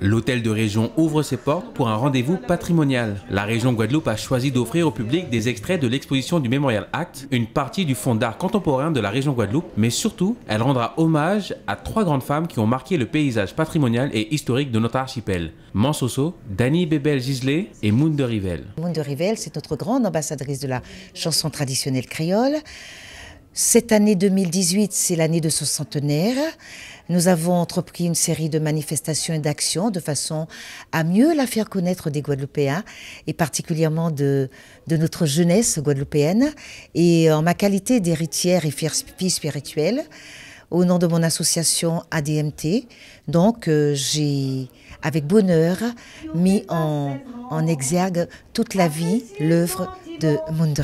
L'hôtel de région ouvre ses portes pour un rendez-vous patrimonial. La région Guadeloupe a choisi d'offrir au public des extraits de l'exposition du Memorial Act, une partie du fonds d'art contemporain de la région Guadeloupe, mais surtout, elle rendra hommage à trois grandes femmes qui ont marqué le paysage patrimonial et historique de notre archipel. Mansoso, Dani Bebel Gislet et Moon de Rivel. Moon de Rivel, c'est notre grande ambassadrice de la chanson traditionnelle créole. Cette année 2018, c'est l'année de son centenaire. Nous avons entrepris une série de manifestations et d'actions de façon à mieux la faire connaître des Guadeloupéens et particulièrement de, de notre jeunesse guadeloupéenne. Et en ma qualité d'héritière et fille spirituelle, au nom de mon association ADMT. Donc, euh, j'ai, avec bonheur, mis en, exergue toute la vie, l'œuvre de Mundo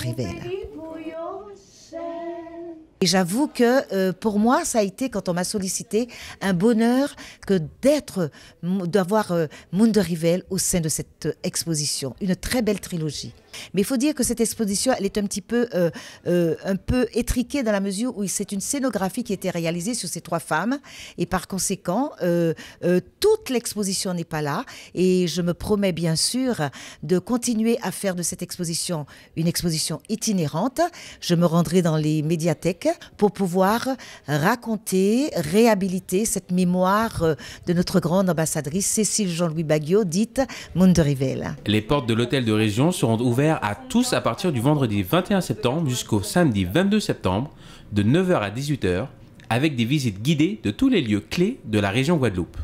et j'avoue que euh, pour moi, ça a été, quand on m'a sollicité, un bonheur que d'être, d'avoir euh, Rivel au sein de cette euh, exposition. Une très belle trilogie. Mais il faut dire que cette exposition, elle est un petit peu, euh, euh, un peu étriquée dans la mesure où c'est une scénographie qui a été réalisée sur ces trois femmes. Et par conséquent, euh, toute l'exposition n'est pas là. Et je me promets bien sûr de continuer à faire de cette exposition une exposition itinérante. Je me rendrai dans les médiathèques pour pouvoir raconter, réhabiliter cette mémoire de notre grande ambassadrice Cécile Jean-Louis Baguio, dite Rivelle. Les portes de l'hôtel de région seront ouvertes à tous à partir du vendredi 21 septembre jusqu'au samedi 22 septembre de 9h à 18h avec des visites guidées de tous les lieux clés de la région Guadeloupe.